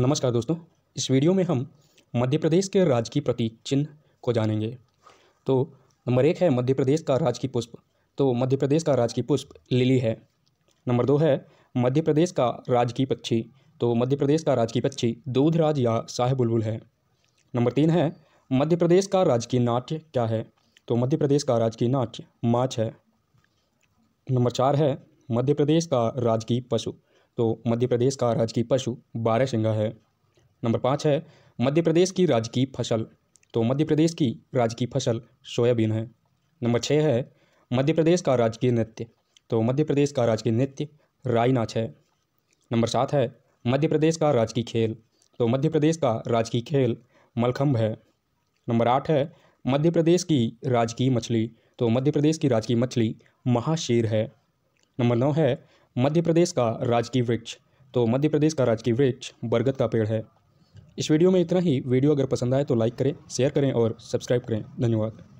नमस्कार दोस्तों इस वीडियो में हम मध्य प्रदेश के राजकीय प्रतीक चिन्ह को जानेंगे तो नंबर एक है मध्य प्रदेश का राजकीय पुष्प तो मध्य प्रदेश का राजकीय पुष्प लिली है नंबर दो है मध्य प्रदेश का राजकीय पक्षी तो मध्य प्रदेश का राजकीय पक्षी दूधराज या शाह बुलबुल है नंबर तीन है मध्य प्रदेश का राजकीय नाट्य क्या है तो मध्य प्रदेश का राजकीय नाट्य माछ है नंबर चार है मध्य प्रदेश का राजकीय पशु तो मध्य प्रदेश का राजकीय पशु बारह सिंगा है नंबर पाँच है मध्य प्रदेश की राजकीय फसल तो मध्य प्रदेश की राजकीय फसल सोयाबीन है नंबर छः है मध्य प्रदेश का राजकीय नृत्य तो मध्य प्रदेश का राजकीय नृत्य राय नाच है नंबर सात है मध्य प्रदेश का राजकीय खेल तो मध्य प्रदेश का राजकीय खेल मलखम्ब है नंबर आठ है मध्य प्रदेश की राजकीय मछली तो मध्य प्रदेश की राजकीय मछली महाशीर है नंबर नौ है मध्य प्रदेश का राजकीय वृक्ष तो मध्य प्रदेश का राजकीय वृक्ष बरगद का पेड़ है इस वीडियो में इतना ही वीडियो अगर पसंद आए तो लाइक करें शेयर करें और सब्सक्राइब करें धन्यवाद